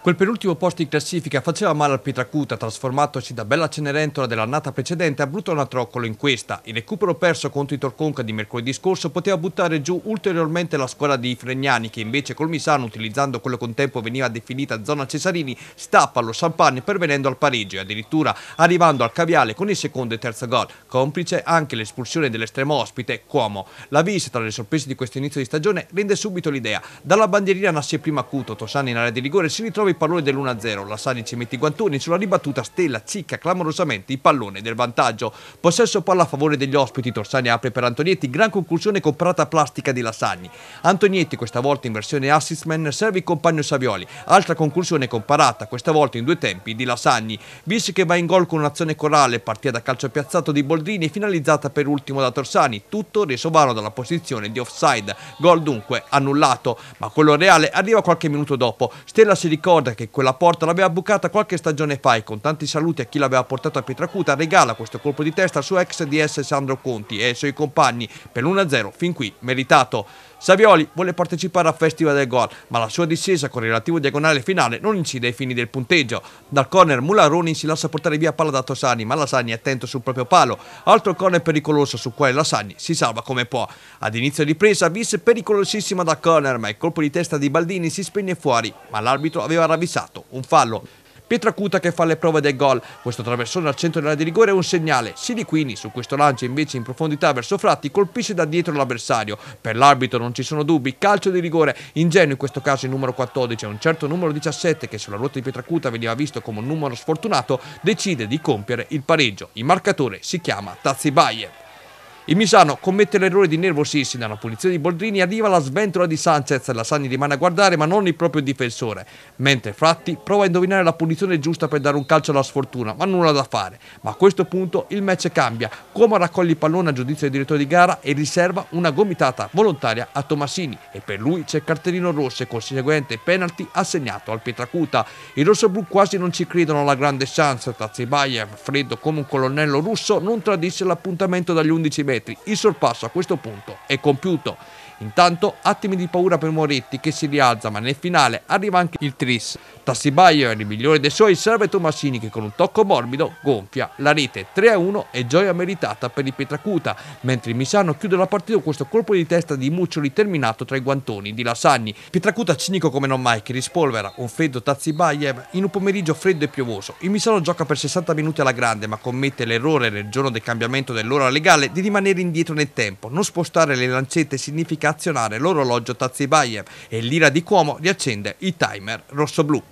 Quel penultimo posto in classifica faceva male al Pietracuta, trasformatosi da bella Cenerentola dell'annata precedente a Brutona Troccolo in questa. Il recupero perso contro i Torconca di mercoledì scorso poteva buttare giù ulteriormente la squadra di Fregnani, che invece col Misano, utilizzando quello che un tempo veniva definita zona Cesarini, stappa allo Champagne pervenendo al pareggio e addirittura arrivando al Caviale con il secondo e terzo gol, complice anche l'espulsione dell'estremo ospite Cuomo. La visita tra le sorprese di questo inizio di stagione rende subito l'idea. Dalla bandierina nasce prima Cuto, Tosani in area di rigore si ritrova pallone dell'1-0. La Sani ci mette i guantoni sulla ribattuta Stella cicca clamorosamente il pallone del vantaggio. Possesso palla a favore degli ospiti, Torsani apre per Antonietti, gran conclusione con parata plastica di Lassagni. Antonietti questa volta in versione assist man serve il compagno Savioli, altra conclusione con parata, questa volta in due tempi di Lassagni. Visse che va in gol con un'azione corale, partita da calcio piazzato di Boldrini e finalizzata per ultimo da Torsani, tutto reso vano dalla posizione di offside. Gol dunque annullato, ma quello reale arriva qualche minuto dopo. Stella si ricorda Roda che quella porta l'aveva bucata qualche stagione fa e con tanti saluti a chi l'aveva portato a Pietracuta regala questo colpo di testa al suo ex DS Sandro Conti e ai suoi compagni per l'1-0 fin qui meritato. Savioli vuole partecipare al Festival del Gol, ma la sua discesa con il relativo diagonale finale non incide ai fini del punteggio. Dal corner Mularoni si lascia portare via palla da Tosani, ma Lasani è attento sul proprio palo. Altro corner pericoloso su quale Lasani si salva come può. Ad inizio ripresa, Vis pericolosissima da corner, ma il colpo di testa di Baldini si spegne fuori, ma l'arbitro aveva ravvisato, un fallo. Pietracuta che fa le prove del gol, questo traversone al centro dell'area di rigore è un segnale, Siliquini su questo lancio invece in profondità verso Fratti colpisce da dietro l'avversario, per l'arbitro non ci sono dubbi, calcio di rigore, ingenuo in questo caso il numero 14 e un certo numero 17 che sulla ruota di Pietracuta veniva visto come un numero sfortunato decide di compiere il pareggio, il marcatore si chiama Tazzi Bayer. Il Misano commette l'errore di nervosirsi nella punizione di Boldrini, arriva la sventola di Sanchez, la Sani rimane a guardare ma non il proprio difensore, mentre Fratti prova a indovinare la punizione giusta per dare un calcio alla sfortuna, ma nulla da fare. Ma a questo punto il match cambia, Coma raccoglie il pallone a giudizio del direttore di gara e riserva una gomitata volontaria a Tomasini e per lui c'è cartellino rosso e conseguente penalty assegnato al Pietracuta. I rossoblù quasi non ci credono alla grande chance, Tazibayev, freddo come un colonnello russo, non tradisce l'appuntamento dagli 11 metri metri. Il sorpasso a questo punto è compiuto. Intanto attimi di paura per Moretti che si rialza ma nel finale arriva anche il tris. Tassibaio è il migliore dei suoi serve Tomassini che con un tocco morbido gonfia la rete 3-1 e gioia meritata per il Petracuta, mentre il Misano chiude la partita con questo colpo di testa di Muccioli terminato tra i guantoni di Lasagni. Petracuta cinico come non mai che rispolvera un freddo Tazibayev in un pomeriggio freddo e piovoso. Il Misano gioca per 60 minuti alla grande ma commette l'errore nel giorno del cambiamento dell'ora legale di rimanere indietro nel tempo. Non spostare le lancette significa azionare l'orologio Tazibayev e l'ira di Cuomo riaccende il timer rossoblù.